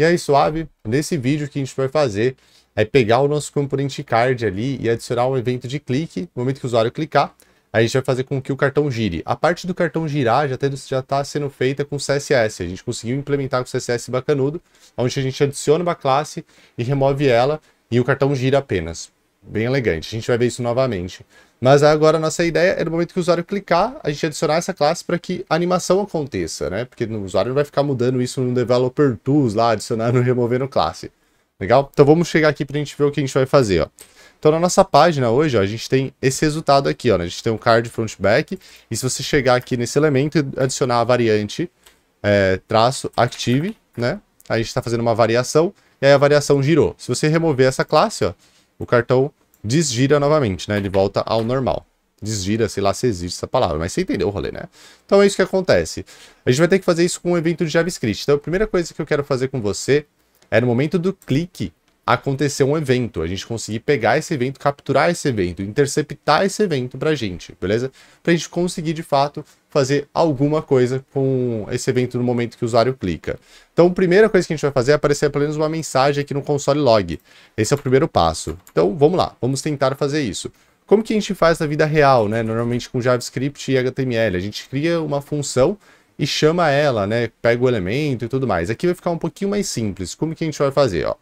E aí, suave? Nesse vídeo que a gente vai fazer é pegar o nosso componente card ali e adicionar um evento de clique. No momento que o usuário clicar, a gente vai fazer com que o cartão gire. A parte do cartão girar já está tá sendo feita com CSS. A gente conseguiu implementar com CSS bacanudo, onde a gente adiciona uma classe e remove ela e o cartão gira apenas. Bem elegante. A gente vai ver isso novamente. Mas agora a nossa ideia é no momento que o usuário clicar, a gente adicionar essa classe para que a animação aconteça, né? Porque o usuário não vai ficar mudando isso no Developer Tools lá, adicionando e removendo classe. Legal? Então vamos chegar aqui para a gente ver o que a gente vai fazer, ó. Então na nossa página hoje, ó, a gente tem esse resultado aqui, ó. Né? A gente tem um card front back e se você chegar aqui nesse elemento e adicionar a variante é, traço active, né? A gente está fazendo uma variação e aí a variação girou. Se você remover essa classe, ó, o cartão desgira novamente, né? Ele volta ao normal. Desgira, sei lá se existe essa palavra, mas você entendeu o rolê, né? Então é isso que acontece. A gente vai ter que fazer isso com um evento de JavaScript. Então a primeira coisa que eu quero fazer com você é no momento do clique acontecer um evento, a gente conseguir pegar esse evento, capturar esse evento, interceptar esse evento pra gente, beleza? Pra gente conseguir de fato fazer alguma coisa com esse evento no momento que o usuário clica. Então, a primeira coisa que a gente vai fazer é aparecer pelo menos uma mensagem aqui no console log. Esse é o primeiro passo. Então, vamos lá, vamos tentar fazer isso. Como que a gente faz na vida real, né? Normalmente com JavaScript e HTML. A gente cria uma função e chama ela, né? Pega o elemento e tudo mais. Aqui vai ficar um pouquinho mais simples. Como que a gente vai fazer, ó?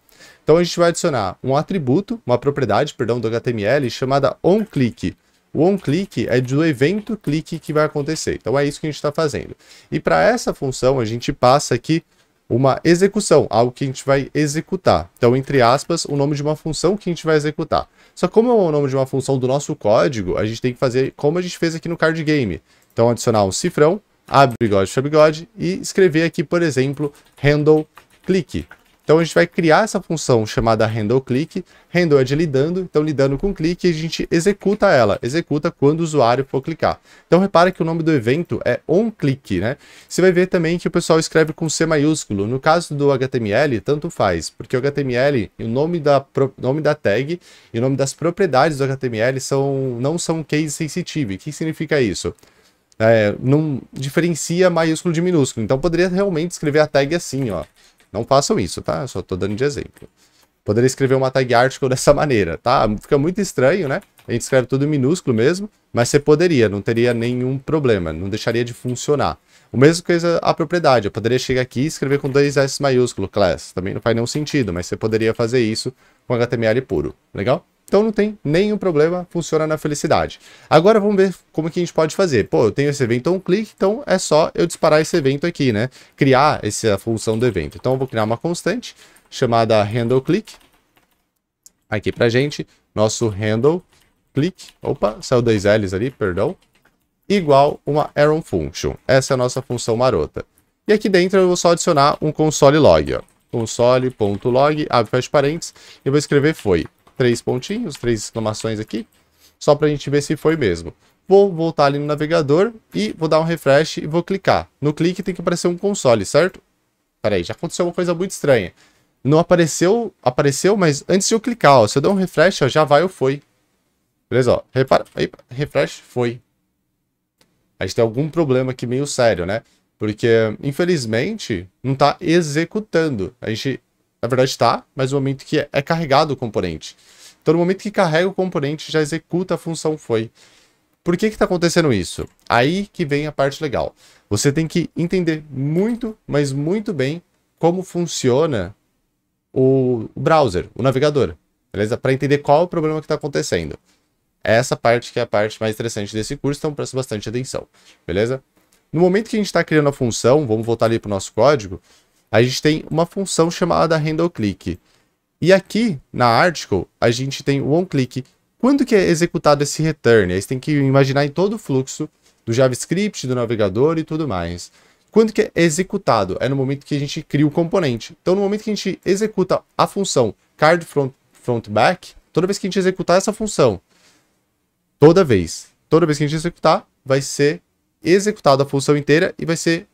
Então a gente vai adicionar um atributo, uma propriedade, perdão, do HTML chamada onClick. O onClick é do evento clique que vai acontecer. Então é isso que a gente está fazendo. E para essa função, a gente passa aqui uma execução, algo que a gente vai executar. Então, entre aspas, o nome de uma função que a gente vai executar. Só como é o nome de uma função do nosso código, a gente tem que fazer como a gente fez aqui no card game. Então, adicionar um cifrão, abre bigode, fecha bigode e escrever aqui, por exemplo, handle clique. Então a gente vai criar essa função chamada handle click. Handle é de lidando, então lidando com clique a gente executa ela, executa quando o usuário for clicar. Então repara que o nome do evento é onClick, né? Você vai ver também que o pessoal escreve com C maiúsculo. No caso do HTML, tanto faz, porque o HTML, o nome da, nome da tag e o nome das propriedades do HTML são, não são case sensitive. O que significa isso? É, não diferencia maiúsculo de minúsculo. Então poderia realmente escrever a tag assim, ó. Não façam isso, tá? Eu só tô dando de exemplo. Poderia escrever uma tag article dessa maneira, tá? Fica muito estranho, né? A gente escreve tudo minúsculo mesmo, mas você poderia, não teria nenhum problema, não deixaria de funcionar. O mesmo coisa a propriedade, eu poderia chegar aqui e escrever com dois S maiúsculo, class, também não faz nenhum sentido, mas você poderia fazer isso com HTML puro, legal? Então não tem nenhum problema, funciona na felicidade. Agora vamos ver como que a gente pode fazer. Pô, eu tenho esse evento um clique, então é só eu disparar esse evento aqui, né? Criar essa função do evento. Então eu vou criar uma constante chamada handle click aqui pra gente, nosso handle click, opa, saiu dois L's ali, perdão, igual uma Aaron function. Essa é a nossa função marota. E aqui dentro eu vou só adicionar um console log, ó. console.log, abre fecha parênteses, e vou escrever foi três pontinhos, três exclamações aqui, só para a gente ver se foi mesmo. Vou voltar ali no navegador e vou dar um refresh e vou clicar. No clique tem que aparecer um console, certo? Peraí, já aconteceu uma coisa muito estranha. Não apareceu, apareceu, mas antes de eu clicar, ó, se eu der um refresh, ó, já vai ou foi. Beleza, ó, repara, aí, refresh, foi. A gente tem algum problema aqui meio sério, né? Porque, infelizmente, não está executando. A gente na verdade está, mas no momento que é, é carregado o componente. Então no momento que carrega o componente, já executa a função foi. Por que está acontecendo isso? Aí que vem a parte legal. Você tem que entender muito, mas muito bem como funciona o browser, o navegador, beleza? Para entender qual é o problema que está acontecendo. Essa parte que é a parte mais interessante desse curso, então presta bastante atenção, beleza? No momento que a gente está criando a função, vamos voltar ali para o nosso código, a gente tem uma função chamada handle click. E aqui na article, a gente tem o onClick. Quando que é executado esse return? Aí você tem que imaginar em todo o fluxo do JavaScript, do navegador e tudo mais. Quando que é executado? É no momento que a gente cria o componente. Então, no momento que a gente executa a função card front, front back, toda vez que a gente executar essa função, toda vez, toda vez que a gente executar, vai ser executada a função inteira e vai ser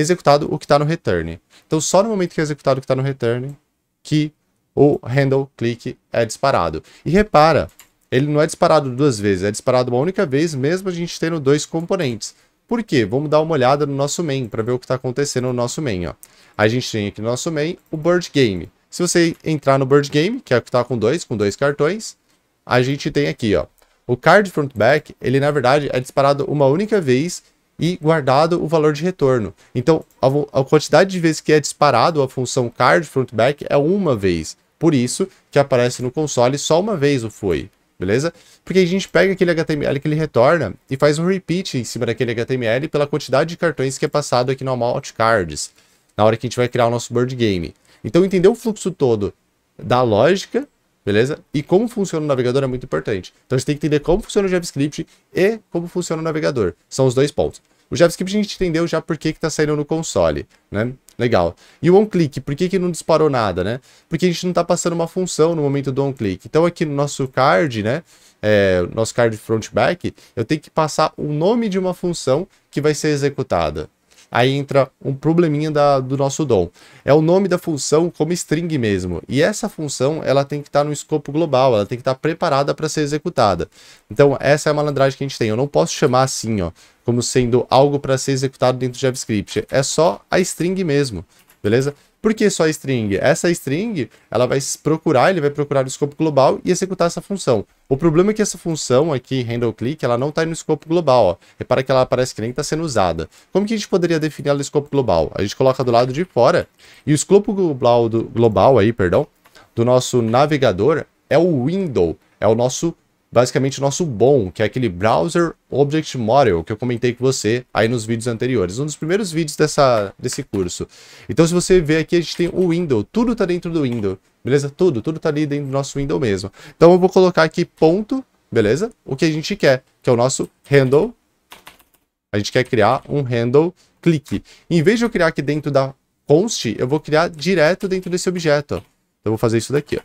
executado o que está no return. Então, só no momento que é executado o que está no return, que o handle click é disparado. E repara, ele não é disparado duas vezes, é disparado uma única vez, mesmo a gente tendo dois componentes. Por quê? Vamos dar uma olhada no nosso main, para ver o que está acontecendo no nosso main. Ó. A gente tem aqui no nosso main o Bird Game. Se você entrar no Bird Game, que é o que está com dois, com dois cartões, a gente tem aqui, ó. O card front back, ele na verdade é disparado uma única vez e guardado o valor de retorno. Então, a, a quantidade de vezes que é disparado a função card back é uma vez. Por isso que aparece no console só uma vez o foi, beleza? Porque a gente pega aquele HTML que ele retorna e faz um repeat em cima daquele HTML pela quantidade de cartões que é passado aqui no Amount Cards, na hora que a gente vai criar o nosso board game. Então, entender o fluxo todo da lógica beleza? E como funciona o navegador é muito importante. Então a gente tem que entender como funciona o JavaScript e como funciona o navegador. São os dois pontos. O JavaScript a gente entendeu já por que está saindo no console, né? Legal. E o onClick, por que, que não disparou nada, né? Porque a gente não está passando uma função no momento do onClick. Então aqui no nosso card, né? É, nosso card front back, eu tenho que passar o nome de uma função que vai ser executada. Aí entra um probleminha da, do nosso DOM. É o nome da função como string mesmo. E essa função ela tem que estar tá no escopo global, ela tem que estar tá preparada para ser executada. Então essa é a malandragem que a gente tem. Eu não posso chamar assim, ó, como sendo algo para ser executado dentro do JavaScript. É só a string mesmo, beleza? Por que só string? Essa string, ela vai procurar, ele vai procurar o escopo global e executar essa função. O problema é que essa função aqui, handle click, ela não está no escopo global. Ó. Repara que ela parece que nem está sendo usada. Como que a gente poderia definir ela no escopo global? A gente coloca do lado de fora. E o escopo global, do, global aí, perdão, do nosso navegador é o window, é o nosso basicamente nosso bom, que é aquele Browser Object Model, que eu comentei com você aí nos vídeos anteriores, um dos primeiros vídeos dessa, desse curso. Então se você ver aqui, a gente tem o window, tudo está dentro do window, beleza? Tudo, tudo está ali dentro do nosso window mesmo. Então eu vou colocar aqui ponto, beleza? O que a gente quer, que é o nosso handle, a gente quer criar um handle clique. Em vez de eu criar aqui dentro da const, eu vou criar direto dentro desse objeto. Ó. Então eu vou fazer isso daqui, ó.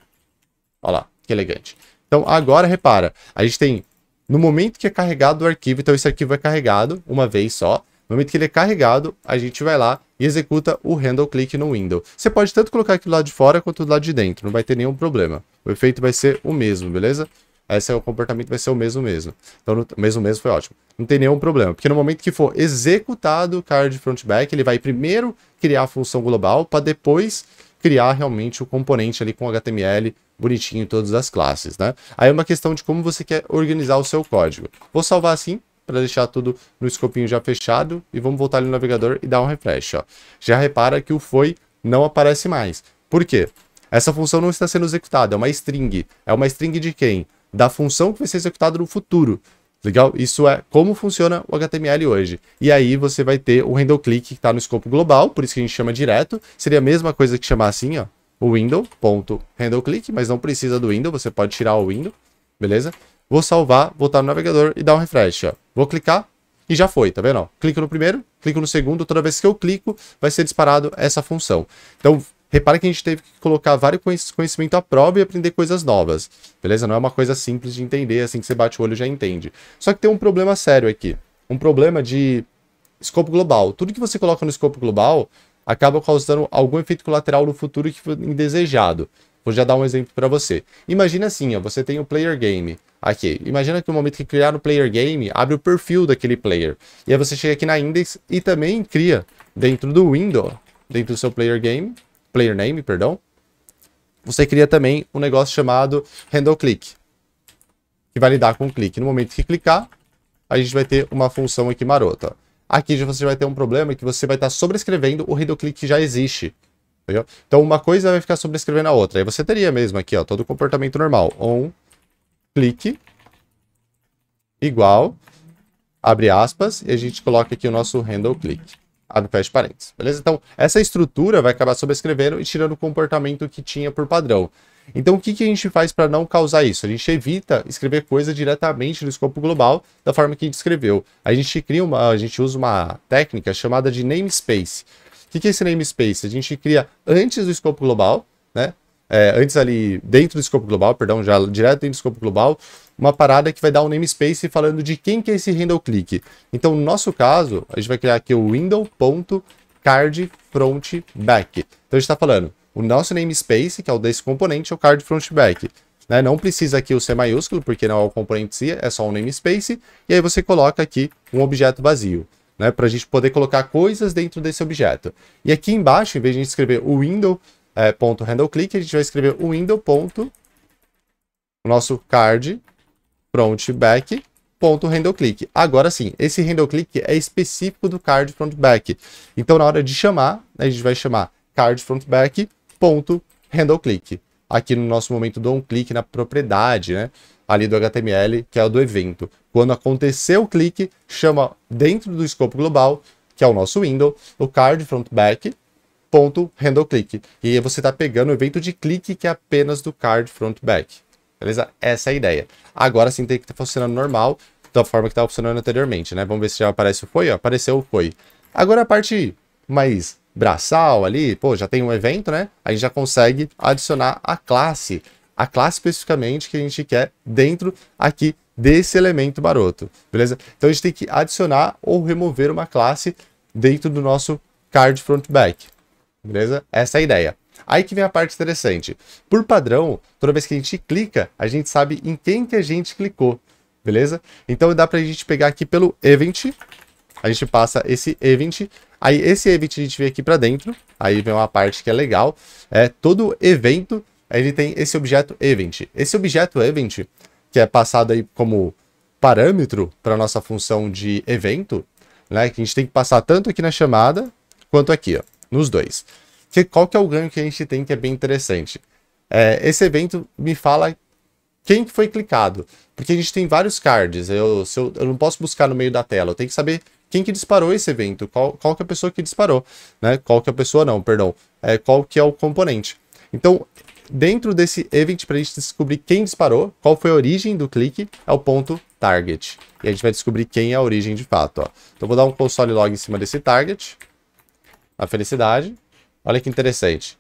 Olha lá, que elegante. Então agora repara, a gente tem no momento que é carregado o arquivo, então esse arquivo é carregado uma vez só. No momento que ele é carregado, a gente vai lá e executa o handle click no window. Você pode tanto colocar aqui do lado de fora quanto do lado de dentro, não vai ter nenhum problema. O efeito vai ser o mesmo, beleza? Esse é o comportamento vai ser o mesmo mesmo. Então, mesmo mesmo foi ótimo. Não tem nenhum problema, porque no momento que for executado o card front back, ele vai primeiro criar a função global para depois criar realmente o componente ali com HTML bonitinho em todas as classes, né? Aí é uma questão de como você quer organizar o seu código. Vou salvar assim para deixar tudo no escopinho já fechado e vamos voltar ali no navegador e dar um refresh, ó. Já repara que o foi não aparece mais. Por quê? Essa função não está sendo executada, é uma string. É uma string de quem? Da função que vai ser executada no futuro. Legal? Isso é como funciona o HTML hoje. E aí você vai ter o handle click que está no escopo global, por isso que a gente chama direto. Seria a mesma coisa que chamar assim, ó, o window.handleclick, mas não precisa do window, você pode tirar o window, beleza? Vou salvar, voltar no navegador e dar um refresh, ó. Vou clicar e já foi, tá vendo? Ó, clico no primeiro, clico no segundo, toda vez que eu clico, vai ser disparado essa função. Então, repara que a gente teve que colocar vários conhecimento à prova e aprender coisas novas, beleza? Não é uma coisa simples de entender, assim que você bate o olho já entende. Só que tem um problema sério aqui, um problema de escopo global. Tudo que você coloca no escopo global, acaba causando algum efeito colateral no futuro que foi indesejado. Vou já dar um exemplo para você. Imagina assim, ó, você tem o um player game aqui. Imagina que no momento que criar o um player game, abre o perfil daquele player. E aí você chega aqui na index e também cria dentro do window, dentro do seu player game, player name, perdão, você cria também um negócio chamado handle click, que vai lidar com o clique. No momento que clicar, a gente vai ter uma função aqui marota aqui já você vai ter um problema que você vai estar tá sobrescrevendo o handle click que já existe. Entendeu? Então uma coisa vai ficar sobrescrevendo a outra. Aí você teria mesmo aqui, ó, todo o comportamento normal. On click igual, abre aspas, e a gente coloca aqui o nosso handle click a do fecha parênteses, beleza? Então, essa estrutura vai acabar sobrescrevendo e tirando o comportamento que tinha por padrão. Então, o que, que a gente faz para não causar isso? A gente evita escrever coisa diretamente no escopo global da forma que a gente escreveu. A gente cria uma, a gente usa uma técnica chamada de namespace. O que, que é esse namespace? A gente cria antes do escopo global, né? é, antes ali dentro do escopo global, perdão, já direto dentro do escopo global, uma parada que vai dar um namespace falando de quem que é esse handle click. Então, no nosso caso, a gente vai criar aqui o window.cardFrontBack. front back. Então, a gente está falando o nosso namespace, que é o desse componente, é o card front back. Né? Não precisa aqui o C maiúsculo, porque não é o componente C, é só um namespace. E aí você coloca aqui um objeto vazio. Né, para a gente poder colocar coisas dentro desse objeto. E aqui embaixo, em vez de a gente escrever o window, é, ponto handle click, a gente vai escrever o window ponto nosso card front back ponto handle click. Agora sim, esse handle click é específico do card front back. Então na hora de chamar, a gente vai chamar card front back ponto handle click. Aqui no nosso momento dou um clique na propriedade, né? Ali do HTML, que é o do evento. Quando acontecer o clique, chama dentro do escopo global, que é o nosso window, o card front back ponto handle click. E você está pegando o evento de clique que é apenas do card front back. Beleza? Essa é a ideia. Agora sim tem que estar tá funcionando normal, da forma que estava funcionando anteriormente, né? Vamos ver se já aparece o foi, ó. Apareceu o foi. Agora a parte mais braçal ali, pô, já tem um evento, né? A gente já consegue adicionar a classe. A classe especificamente que a gente quer dentro aqui desse elemento baroto, beleza? Então a gente tem que adicionar ou remover uma classe dentro do nosso card front back. Beleza? Essa é a ideia. Aí que vem a parte interessante. Por padrão, toda vez que a gente clica, a gente sabe em quem que a gente clicou. Beleza? Então dá pra gente pegar aqui pelo event. A gente passa esse event. Aí esse event a gente vem aqui pra dentro. Aí vem uma parte que é legal. É todo evento, ele tem esse objeto event. Esse objeto event, que é passado aí como parâmetro para nossa função de evento, né? Que a gente tem que passar tanto aqui na chamada quanto aqui, ó nos dois. Que, qual que é o ganho que a gente tem que é bem interessante? É, esse evento me fala quem foi clicado, porque a gente tem vários cards, eu, eu, eu, não posso buscar no meio da tela, eu tenho que saber quem que disparou esse evento, qual, qual que é a pessoa que disparou, né? Qual que é a pessoa não, perdão, é, qual que é o componente. Então, dentro desse evento para a gente descobrir quem disparou, qual foi a origem do clique, é o ponto target. E a gente vai descobrir quem é a origem de fato. Ó. Então vou dar um console log em cima desse target a felicidade. Olha que interessante.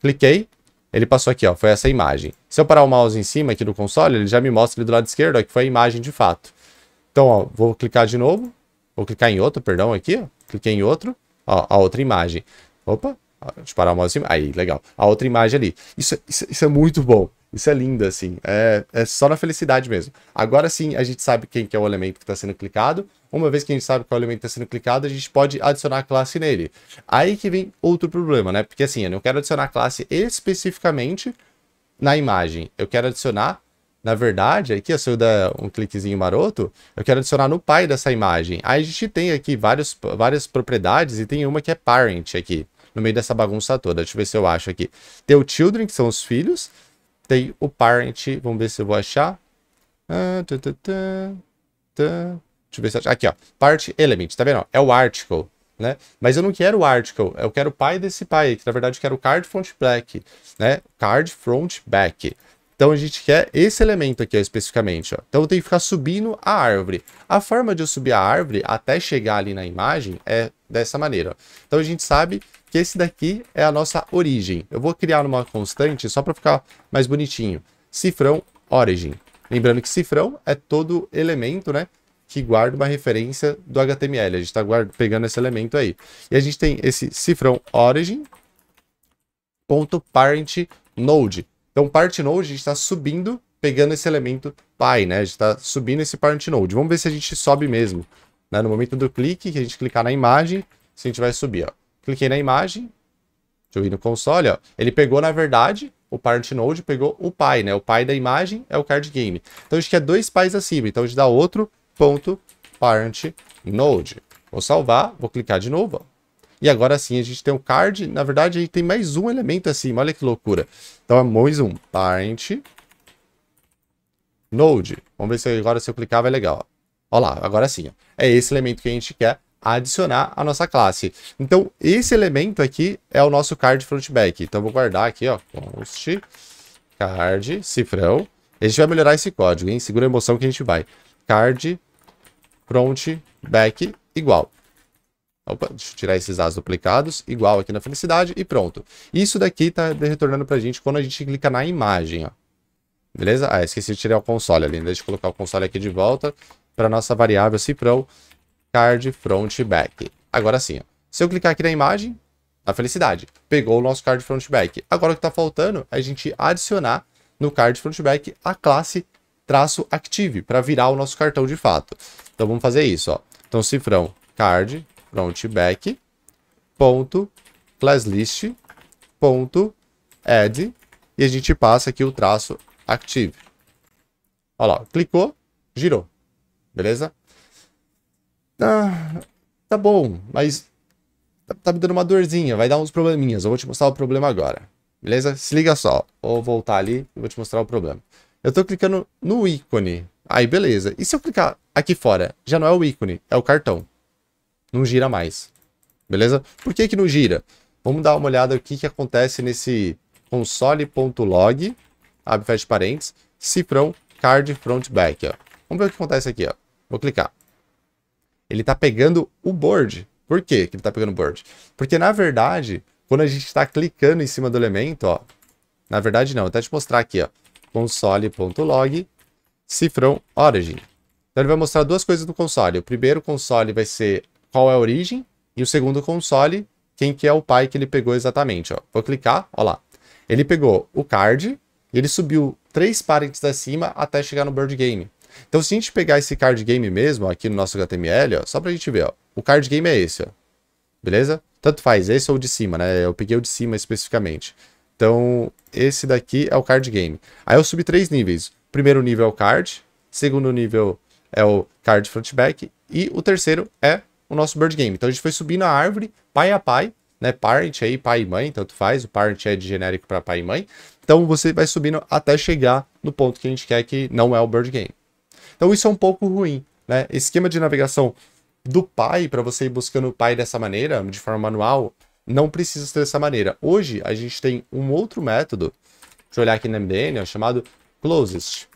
Cliquei, ele passou aqui, ó, foi essa imagem. Se eu parar o mouse em cima aqui do console, ele já me mostra ali do lado esquerdo, ó, que foi a imagem de fato. Então, ó, vou clicar de novo, vou clicar em outro, perdão, aqui, ó, cliquei em outro, ó, a outra imagem. Opa, deixa eu parar o mouse em cima, aí, legal. A outra imagem ali. Isso, é, isso, é, isso é muito bom, isso é lindo, assim, é, é só na felicidade mesmo. Agora sim, a gente sabe quem que é o elemento que está sendo clicado, uma vez que a gente sabe qual elemento está sendo clicado, a gente pode adicionar classe nele. Aí que vem outro problema, né? Porque assim, eu não quero adicionar classe especificamente na imagem. Eu quero adicionar, na verdade, aqui, ó, se eu der um cliquezinho maroto, eu quero adicionar no pai dessa imagem. Aí a gente tem aqui vários, várias propriedades e tem uma que é parent aqui, no meio dessa bagunça toda. Deixa eu ver se eu acho aqui. Tem o children, que são os filhos. Tem o parent, vamos ver se eu vou achar. Ah, tá, tá, Deixa eu ver se eu... Aqui, ó. Part element, tá vendo? É o article, né? Mas eu não quero o article, eu quero o pai desse pai, que na verdade eu quero o card front back, né? Card front back. Então a gente quer esse elemento aqui ó, especificamente. Ó. Então eu tenho que ficar subindo a árvore. A forma de eu subir a árvore até chegar ali na imagem é dessa maneira. Ó. Então a gente sabe que esse daqui é a nossa origem. Eu vou criar uma constante só para ficar mais bonitinho. Cifrão origin. Lembrando que cifrão é todo elemento né, que guarda uma referência do HTML. A gente está pegando esse elemento aí. E a gente tem esse cifrão origin.parentNode. Então, parentNode, a gente está subindo, pegando esse elemento pai, né? A gente está subindo esse parentNode. Vamos ver se a gente sobe mesmo. Né? No momento do clique, que a gente clicar na imagem, se a gente vai subir, ó. Cliquei na imagem, deixa eu ir no console, ó. Ele pegou, na verdade, o parent node pegou o pai, né? O pai da imagem é o card game. Então a gente quer dois pais acima, então a gente dá outro Parent Node. Vou salvar, vou clicar de novo. E agora sim a gente tem o card. Na verdade, a gente tem mais um elemento acima. Olha que loucura. Então é mais um. Parent Node. Vamos ver se agora se eu clicar vai legal. Olha lá, agora sim. É esse elemento que a gente quer adicionar à nossa classe. Então, esse elemento aqui é o nosso card frontback. Então, vou guardar aqui, ó, const card cifrão. A gente vai melhorar esse código, hein? Segura a emoção que a gente vai card front back igual. Opa, deixa eu tirar esses as duplicados, igual aqui na felicidade e pronto. Isso daqui está retornando para a gente quando a gente clica na imagem, ó. Beleza? Ah, esqueci de tirar o console ali, né? deixa eu colocar o console aqui de volta para nossa variável cipro card front back. Agora sim, ó. se eu clicar aqui na imagem, a felicidade, pegou o nosso card front back. Agora o que está faltando é a gente adicionar no card front back a classe traço active para virar o nosso cartão de fato. Então vamos fazer isso, ó. Então cifrão card front back ponto classlist ponto add e a gente passa aqui o traço active. Olha lá, clicou, girou. Beleza? Ah, tá bom, mas tá, tá, me dando uma dorzinha, vai dar uns probleminhas. Eu vou te mostrar o problema agora. Beleza? Se liga só. Vou voltar ali e vou te mostrar o problema. Eu estou clicando no ícone. Aí, beleza. E se eu clicar aqui fora? Já não é o ícone, é o cartão. Não gira mais. Beleza? Por que que não gira? Vamos dar uma olhada aqui que acontece nesse console.log, abre fecha parênteses, cifrão card front back, ó. Vamos ver o que acontece aqui, ó. Vou clicar. Ele está pegando o board. Por que que ele está pegando o board? Porque, na verdade, quando a gente está clicando em cima do elemento, ó, na verdade não, vou até te mostrar aqui, ó console.log cifrão origin. Então ele vai mostrar duas coisas no console. O primeiro console vai ser qual é a origem e o segundo console quem que é o pai que ele pegou exatamente. Ó. Vou clicar, olha lá. Ele pegou o card e ele subiu três parentes acima até chegar no board game. Então se a gente pegar esse card game mesmo aqui no nosso HTML, ó, só pra gente ver, ó, o card game é esse, ó. beleza? Tanto faz, esse ou o de cima, né? Eu peguei o de cima especificamente. Então, esse daqui é o card game. Aí eu subi três níveis. Primeiro nível é o card, segundo nível é o card frontback e o terceiro é o nosso bird game. Então a gente foi subindo a árvore, pai a pai, né? Parent aí, pai e mãe, tanto faz. O parent é de genérico para pai e mãe. Então você vai subindo até chegar no ponto que a gente quer que não é o bird game. Então isso é um pouco ruim, né? Esquema de navegação do pai para você ir buscando o pai dessa maneira, de forma manual, não precisa ser dessa maneira. Hoje, a gente tem um outro método, deixa eu olhar aqui no MDN, ó, chamado closest.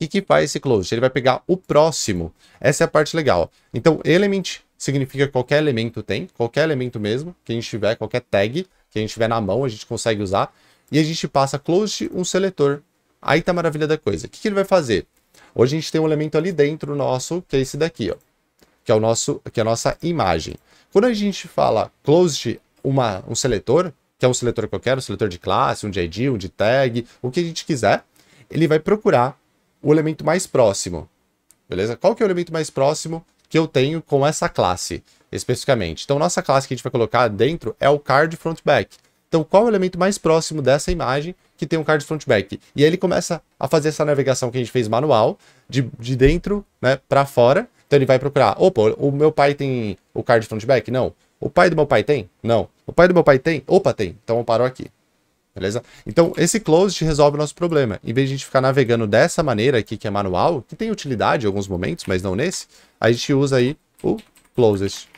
E que faz esse closest? Ele vai pegar o próximo. Essa é a parte legal. Então, element significa qualquer elemento tem, qualquer elemento mesmo, que a gente tiver, qualquer tag que a gente tiver na mão, a gente consegue usar. E a gente passa closed um seletor. Aí tá a maravilha da coisa. O que, que ele vai fazer? Hoje a gente tem um elemento ali dentro nosso, que é esse daqui, ó. Que é, o nosso, que é a nossa imagem. Quando a gente fala closed, uma, um seletor, que é um seletor que eu quero, um seletor de classe, um de ID, um de tag, o que a gente quiser, ele vai procurar o elemento mais próximo. Beleza? Qual que é o elemento mais próximo que eu tenho com essa classe, especificamente? Então, nossa classe que a gente vai colocar dentro é o card front back. Então, qual é o elemento mais próximo dessa imagem que tem um card front back? E aí ele começa a fazer essa navegação que a gente fez manual, de, de dentro né, para fora, então ele vai procurar, opa, o meu pai tem o card frontback? Não. O pai do meu pai tem? Não. O pai do meu pai tem? Opa, tem. Então eu paro aqui. Beleza? Então, esse closed resolve o nosso problema. Em vez de a gente ficar navegando dessa maneira aqui, que é manual, que tem utilidade em alguns momentos, mas não nesse, a gente usa aí o closed,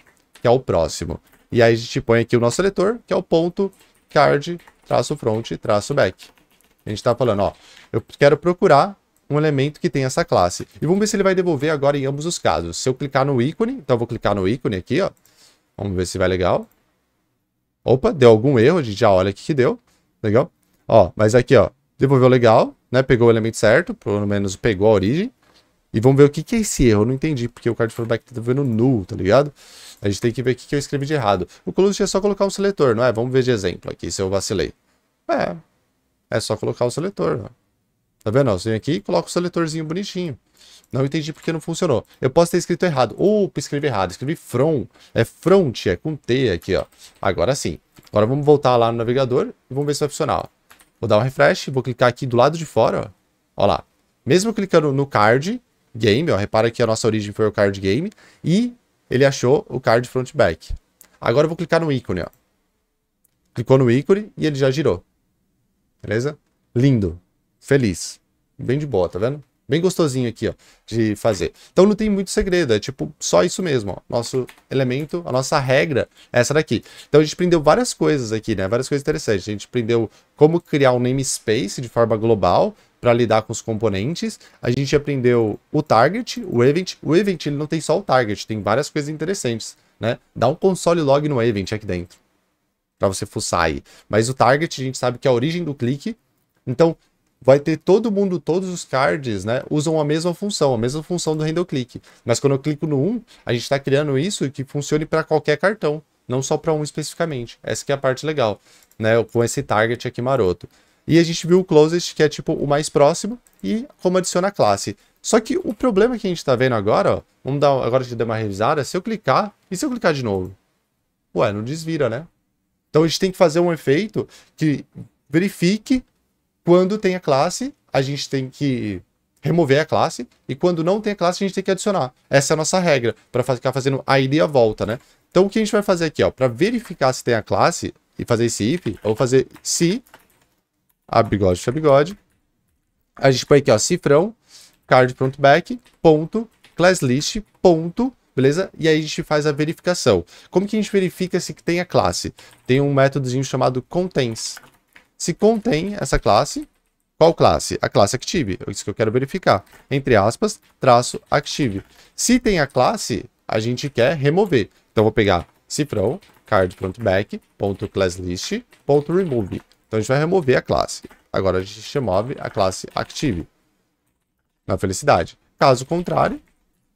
que é o próximo. E aí a gente põe aqui o nosso seletor, que é o ponto card, traço front, traço back. A gente está falando, ó, eu quero procurar um elemento que tem essa classe. E vamos ver se ele vai devolver agora em ambos os casos. Se eu clicar no ícone, então eu vou clicar no ícone aqui, ó. Vamos ver se vai legal. Opa, deu algum erro, a gente já olha o que deu. Legal? Ó, mas aqui, ó, devolveu legal, né? Pegou o elemento certo, pelo menos pegou a origem. E vamos ver o que, que é esse erro. Eu não entendi, porque o card fallback tá vendo null, tá ligado? A gente tem que ver o que, que eu escrevi de errado. O Colust é só colocar um seletor, não é? Vamos ver de exemplo aqui, se eu vacilei. É, é só colocar o seletor, ó. Né? Tá vendo? Você vem aqui e coloca o seletorzinho bonitinho. Não entendi porque não funcionou. Eu posso ter escrito errado. Opa, escrevi errado. Escrevi front. É front, é com T aqui, ó. Agora sim. Agora vamos voltar lá no navegador e vamos ver se vai funcionar, ó. Vou dar um refresh, vou clicar aqui do lado de fora, ó. Ó lá. Mesmo clicando no card game, ó, repara que a nossa origem foi o card game e ele achou o card front back. Agora eu vou clicar no ícone, ó. Clicou no ícone e ele já girou. Beleza? Lindo feliz. Bem de boa, tá vendo? Bem gostosinho aqui, ó, de fazer. Então não tem muito segredo, é tipo só isso mesmo, ó. Nosso elemento, a nossa regra é essa daqui. Então a gente aprendeu várias coisas aqui, né? Várias coisas interessantes. A gente aprendeu como criar um namespace de forma global para lidar com os componentes. A gente aprendeu o target, o event. O event ele não tem só o target, tem várias coisas interessantes, né? Dá um console log no event aqui dentro para você fuçar aí. Mas o target a gente sabe que é a origem do clique. Então, vai ter todo mundo, todos os cards, né, usam a mesma função, a mesma função do handle click. Mas quando eu clico no 1, a gente está criando isso que funcione para qualquer cartão, não só para um especificamente. Essa que é a parte legal, né, com esse target aqui maroto. E a gente viu o closest, que é tipo o mais próximo, e como adiciona a classe. Só que o problema que a gente está vendo agora, ó, vamos dar, agora a gente dá uma revisada, se eu clicar, e se eu clicar de novo? Ué, não desvira, né? Então a gente tem que fazer um efeito que verifique quando tem a classe, a gente tem que remover a classe, e quando não tem a classe, a gente tem que adicionar. Essa é a nossa regra, para ficar fazendo a ida e a volta, né? Então, o que a gente vai fazer aqui, ó, para verificar se tem a classe e fazer esse if, eu vou fazer se, a bigode, fecha bigode, a gente põe aqui, ó, cifrão, card.back, ponto, classlist, ponto, beleza? E aí a gente faz a verificação. Como que a gente verifica se tem a classe? Tem um métodozinho chamado contains, se contém essa classe. Qual classe? A classe Active. É isso que eu quero verificar. Entre aspas, traço Active. Se tem a classe, a gente quer remover. Então, eu vou pegar cifrão, card ponto ponto remove. Então, a gente vai remover a classe. Agora, a gente remove a classe Active. Na felicidade. Caso contrário,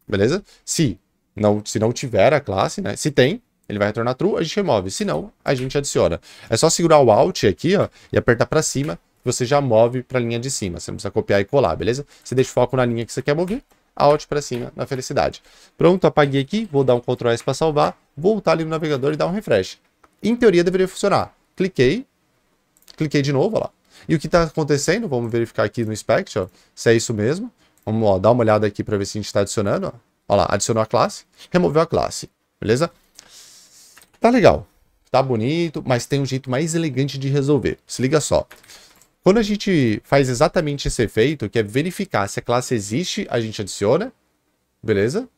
beleza? Se não, se não tiver a classe, né? Se tem, ele vai retornar true, a gente remove. Se não, a gente adiciona. É só segurar o Alt aqui, ó, e apertar para cima, você já move para a linha de cima. Você não precisa copiar e colar, beleza? Você deixa o foco na linha que você quer mover, Alt para cima, na felicidade. Pronto, apaguei aqui, vou dar um Ctrl S para salvar, voltar ali no navegador e dar um refresh. Em teoria deveria funcionar. Cliquei, cliquei de novo, ó lá. E o que está acontecendo, vamos verificar aqui no Spectre, ó, se é isso mesmo. Vamos ó, dar uma olhada aqui para ver se a gente está adicionando. Ó. ó lá, adicionou a classe, removeu a classe, beleza? Tá legal, tá bonito, mas tem um jeito mais elegante de resolver. Se liga só. Quando a gente faz exatamente esse efeito, que é verificar se a classe existe, a gente adiciona, beleza?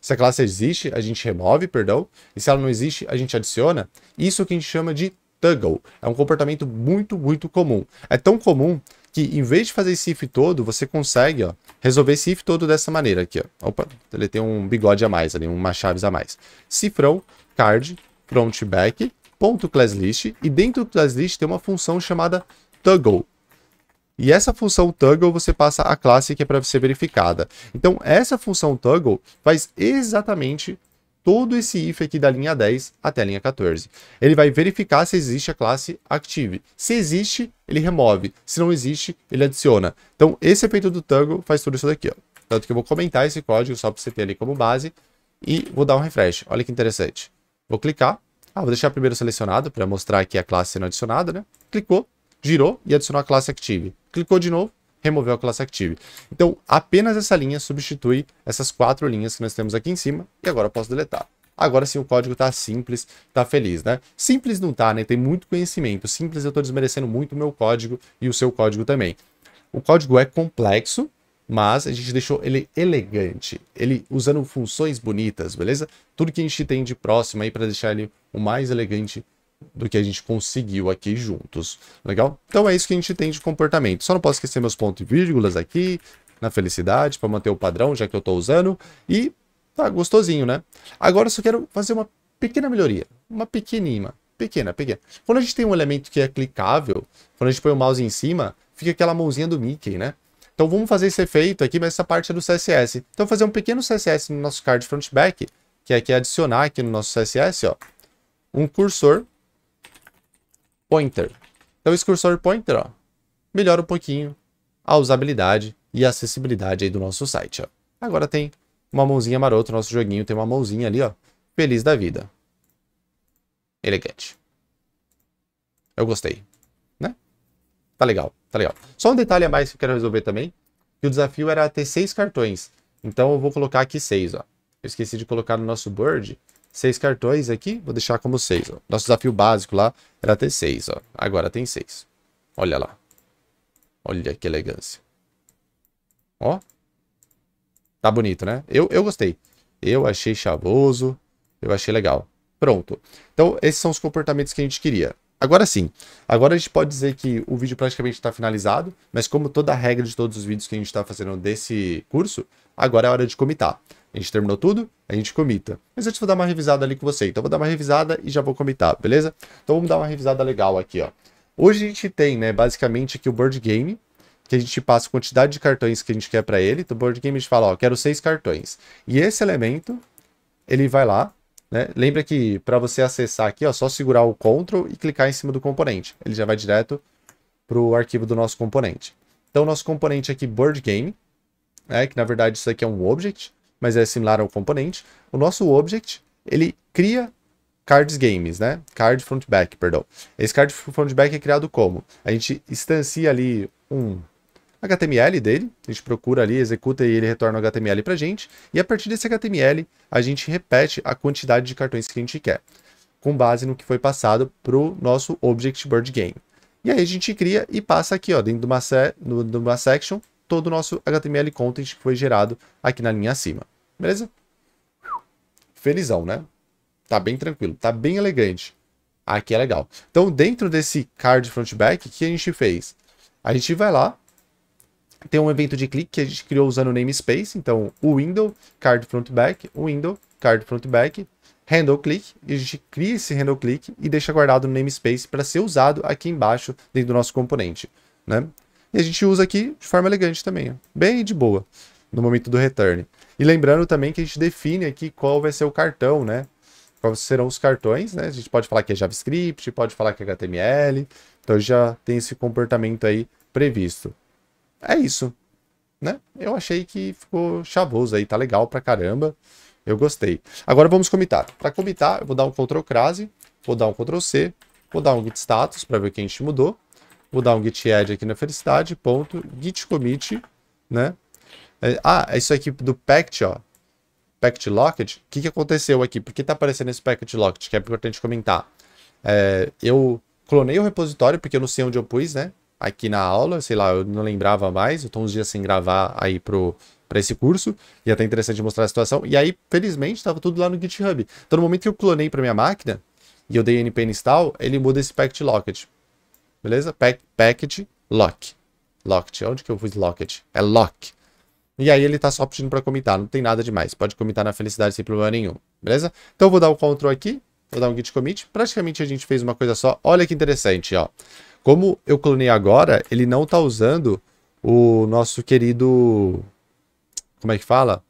Se a classe existe, a gente remove, perdão. E se ela não existe, a gente adiciona. Isso que a gente chama de toggle. É um comportamento muito, muito comum. É tão comum que em vez de fazer esse if todo, você consegue ó, resolver esse if todo dessa maneira aqui. Ó. Opa, ele tem um bigode a mais ali, uma chaves a mais. Cifrão, card, frontback.classlist ponto classlist, e dentro do classlist tem uma função chamada toggle. E essa função toggle você passa a classe que é para ser verificada. Então essa função toggle faz exatamente todo esse if aqui da linha 10 até a linha 14. Ele vai verificar se existe a classe active. Se existe, ele remove. Se não existe, ele adiciona. Então esse efeito do toggle faz tudo isso daqui. Ó. Tanto que eu vou comentar esse código só para você ter ali como base e vou dar um refresh. Olha que interessante. Vou clicar. Ah, vou deixar primeiro selecionado para mostrar aqui a classe sendo adicionada, né? Clicou, girou e adicionou a classe Active. Clicou de novo, removeu a classe Active. Então, apenas essa linha substitui essas quatro linhas que nós temos aqui em cima e agora eu posso deletar. Agora sim o código está simples, está feliz, né? Simples não está, né? Tem muito conhecimento. Simples eu estou desmerecendo muito o meu código e o seu código também. O código é complexo, mas a gente deixou ele elegante, ele usando funções bonitas, beleza? Tudo que a gente tem de próximo aí para deixar ele o mais elegante do que a gente conseguiu aqui juntos, legal? Então é isso que a gente tem de comportamento. Só não posso esquecer meus pontos e vírgulas aqui, na felicidade, para manter o padrão, já que eu estou usando, e tá gostosinho, né? Agora eu só quero fazer uma pequena melhoria, uma pequenina, pequena, pequena. Quando a gente tem um elemento que é clicável, quando a gente põe o mouse em cima, fica aquela mãozinha do Mickey, né? Então vamos fazer esse efeito aqui, mas essa parte é do CSS. Então fazer um pequeno CSS no nosso card front back, que é aqui é adicionar aqui no nosso CSS, ó, um cursor pointer. Então esse cursor pointer, ó, melhora um pouquinho a usabilidade e a acessibilidade aí do nosso site, ó. Agora tem uma mãozinha marota, nosso joguinho tem uma mãozinha ali, ó, feliz da vida. Elegante. É Eu gostei. Tá legal, tá legal. Só um detalhe a mais que eu quero resolver também, que o desafio era ter seis cartões. Então eu vou colocar aqui seis, ó. Eu esqueci de colocar no nosso board seis cartões aqui, vou deixar como seis, ó. Nosso desafio básico lá era ter seis, ó. Agora tem seis. Olha lá. Olha que elegância. Ó. Tá bonito, né? Eu, eu gostei. Eu achei chavoso, eu achei legal. Pronto. Então, esses são os comportamentos que a gente queria. Agora sim, agora a gente pode dizer que o vídeo praticamente está finalizado, mas como toda a regra de todos os vídeos que a gente está fazendo desse curso, agora é hora de comitar. A gente terminou tudo, a gente comita. Mas antes vou dar uma revisada ali com você, então vou dar uma revisada e já vou comitar, beleza? Então vamos dar uma revisada legal aqui, ó. Hoje a gente tem, né, basicamente aqui o board game, que a gente passa a quantidade de cartões que a gente quer para ele. O então, board game a gente fala, ó, quero seis cartões. E esse elemento, ele vai lá, né? Lembra que para você acessar aqui, ó, é só segurar o Ctrl e clicar em cima do componente. Ele já vai direto para o arquivo do nosso componente. Então, nosso componente aqui, Board Game, né, que na verdade isso aqui é um object, mas é similar ao componente. O nosso object, ele cria cards games, né? Card front back, perdão. Esse card front back é criado como? A gente instancia ali um HTML dele, a gente procura ali, executa e ele retorna o HTML para a gente, e a partir desse HTML a gente repete a quantidade de cartões que a gente quer, com base no que foi passado para o nosso Object Board Game. E aí a gente cria e passa aqui ó, dentro de uma, se no, de uma section todo o nosso HTML content que foi gerado aqui na linha acima. Beleza? Felizão, né? Tá bem tranquilo, tá bem elegante. Aqui é legal. Então, dentro desse card front back, o que a gente fez? A gente vai lá, tem um evento de clique que a gente criou usando o namespace, então o window, card front back, o window, card front back, handle click, e a gente cria esse handle click e deixa guardado no namespace para ser usado aqui embaixo dentro do nosso componente, né? E a gente usa aqui de forma elegante também, ó. bem de boa, no momento do return. E lembrando também que a gente define aqui qual vai ser o cartão, né? Quais serão os cartões, né? A gente pode falar que é JavaScript, pode falar que é HTML, então já tem esse comportamento aí previsto é isso. Né? Eu achei que ficou chavoso aí, tá legal pra caramba. Eu gostei. Agora vamos comitar. Para comitar, eu vou dar um Ctrl crase, vou dar um Ctrl C, vou dar um git status para ver o que a gente mudou. Vou dar um git add aqui na felicidade, ponto, git commit, né? É, ah, é isso aqui do pact, ó. Pact locked. O que, que aconteceu aqui? Por que tá aparecendo esse pact locked? Que é importante comentar. É, eu clonei o repositório, porque eu não sei onde eu pus, né? aqui na aula, sei lá, eu não lembrava mais, eu tô uns dias sem gravar aí pro para esse curso, e é até interessante mostrar a situação. E aí, felizmente, estava tudo lá no GitHub. Então, no momento que eu clonei para minha máquina e eu dei npm install, ele muda esse package locked. Beleza? Pack, package lock. Locked. Onde que eu fiz locked? É lock. E aí ele está só pedindo para comitar, não tem nada demais. Pode comitar na felicidade sem problema nenhum, beleza? Então eu vou dar o um control aqui, vou dar um git commit. Praticamente a gente fez uma coisa só. Olha que interessante, ó. Como eu clonei agora, ele não tá usando o nosso querido... Como é que fala?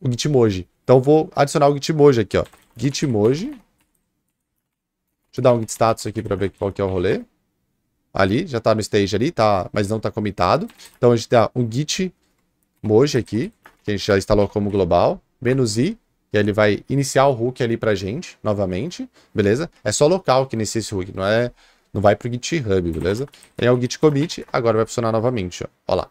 O Gitmoji. Então vou adicionar o Gitmoji aqui, ó. Gitmoji. Deixa eu dar um git status aqui para ver qual que é o rolê. Ali, já tá no stage ali, tá, mas não tá comitado. Então a gente dá um Gitmoji aqui, que a gente já instalou como global, menos i, e aí ele vai iniciar o hook ali pra gente, novamente, beleza? É só local que inicia esse hook, não é não vai pro GitHub, beleza? Ele é o Git commit, agora vai funcionar novamente, ó. ó lá.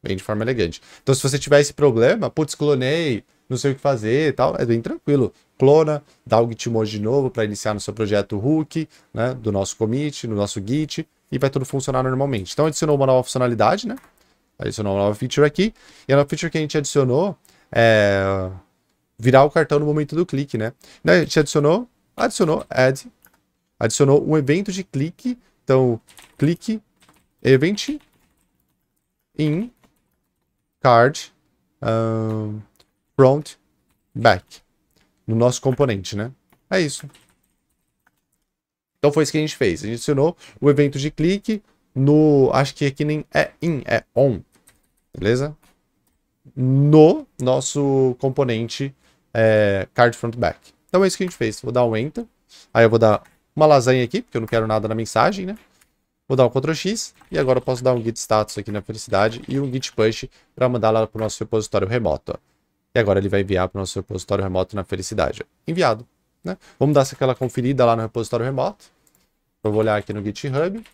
Bem de forma elegante. Então, se você tiver esse problema, putz, clonei, não sei o que fazer e tal, é bem tranquilo. Clona, dá o Gitmodo de novo para iniciar no seu projeto Hook, né? Do nosso commit, no nosso Git, e vai tudo funcionar normalmente. Então, adicionou uma nova funcionalidade, né? Adicionou uma nova feature aqui. E a nova feature que a gente adicionou é virar o cartão no momento do clique, né? A gente adicionou, adicionou add adicionou um evento de clique. Então, clique event in card um, front back no nosso componente, né? É isso. Então foi isso que a gente fez. A gente adicionou o evento de clique no, acho que aqui nem é in, é on, beleza? No nosso componente é, card front back. Então é isso que a gente fez. Vou dar um enter. Aí eu vou dar uma lasanha aqui, porque eu não quero nada na mensagem, né? Vou dar um Ctrl X e agora eu posso dar um git status aqui na felicidade e um git push para mandar lá para o nosso repositório remoto. Ó. E agora ele vai enviar para o nosso repositório remoto na felicidade. Ó. Enviado. Né? Vamos dar aquela conferida lá no repositório remoto. Eu vou olhar aqui no GitHub,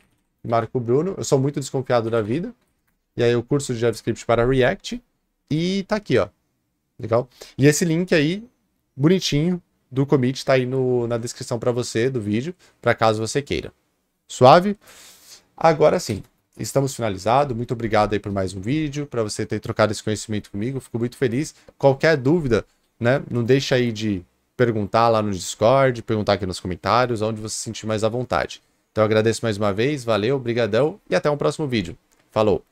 marco o Bruno. Eu sou muito desconfiado da vida. E aí o curso de JavaScript para React. E tá aqui, ó. Legal? E esse link aí, bonitinho, do commit está aí no, na descrição para você do vídeo, para caso você queira. Suave? Agora sim, estamos finalizados. Muito obrigado aí por mais um vídeo, para você ter trocado esse conhecimento comigo. Fico muito feliz. Qualquer dúvida, né? Não deixa aí de perguntar lá no Discord, perguntar aqui nos comentários, onde você se sentir mais à vontade. Então agradeço mais uma vez, valeu, brigadão e até um próximo vídeo. Falou!